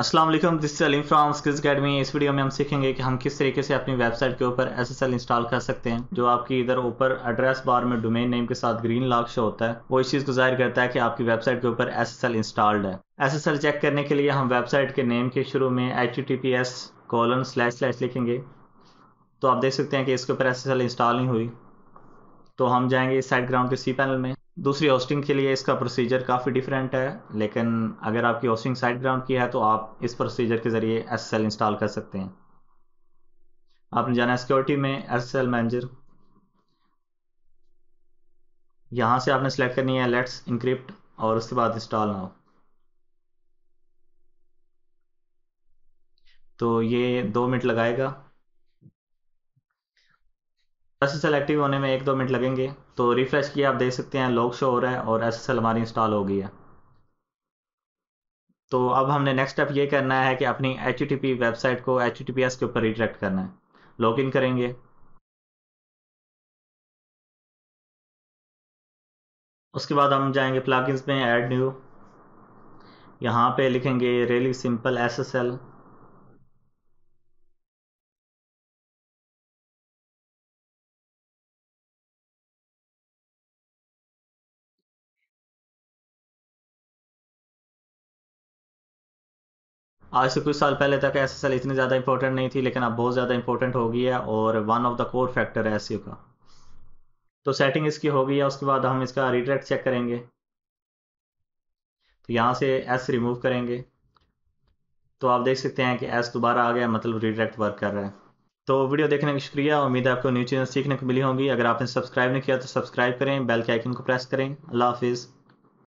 Aslam this Salim from skills academy इस video में हम सीखेंगे कि हम किस तरीके से अपनी वेबसाइट के ऊपर एसएसएल इंस्टॉल कर सकते हैं जो आपकी इधर ऊपर एड्रेस बार में डोमेन नेम के साथ ग्रीन लॉक शो होता है वो इस चीज़ को जाहिर करता है कि आपकी वेबसाइट के ऊपर एसएसएल इंस्टॉल्ड है एसएसएल चेक करने के लिए हम वेबसाइट के नेम के शुरू में एच कॉलन स्लैश स्लैश लिखेंगे तो आप देख सकते हैं कि इसके ऊपर एस इंस्टॉल नहीं हुई तो हम जाएंगे इस साइड ग्राउंड के सी पैनल में दूसरी होस्टिंग के लिए इसका प्रोसीजर काफ़ी डिफरेंट है लेकिन अगर आपकी होस्टिंग साइट ग्राउंड की है तो आप इस प्रोसीजर के ज़रिए एस इंस्टॉल कर सकते हैं आपने जाना है सिक्योरिटी में एस मैनेजर यहाँ से आपने सेलेक्ट करनी है लेट्स इंक्रिप्ट और उसके बाद इंस्टॉल ना हो तो ये दो मिनट लगाएगा एस एस एल एक्टिव होने में एक दो मिनट लगेंगे तो रिफ्रेश किया आप देख सकते हैं लॉक शो हो रहा है और एस एस एल हमारी इंस्टॉल हो गई है तो अब हमने नेक्स्ट स्टेप ये करना है कि अपनी एच वेबसाइट को एच के ऊपर रिडायरेक्ट करना है लॉगिन करेंगे उसके बाद हम जाएंगे प्लगइन्स में ऐड न्यू यहाँ पे लिखेंगे really simple S S L आज से कुछ साल पहले तक एस इतनी ज़्यादा इंपॉर्टेंट नहीं थी लेकिन अब बहुत ज़्यादा इंपॉर्टेंट हो गई है और one of the core factor है एस का तो सेटिंग इसकी हो गई है उसके बाद हम इसका रिट्रैक्ट चेक करेंगे तो यहाँ से एस रिमूव करेंगे तो आप देख सकते हैं कि एस दोबारा आ गया मतलब रिडायरेक्ट वर्क कर रहा है तो वीडियो देखने का शुक्रिया उम्मीद है आपको न्यू चीज़ें सीखने को मिली होंगी अगर आपने सब्सक्राइब नहीं किया तो सब्सक्राइब करें बेल के आइकन को प्रेस करें अल्लाह हाफिज़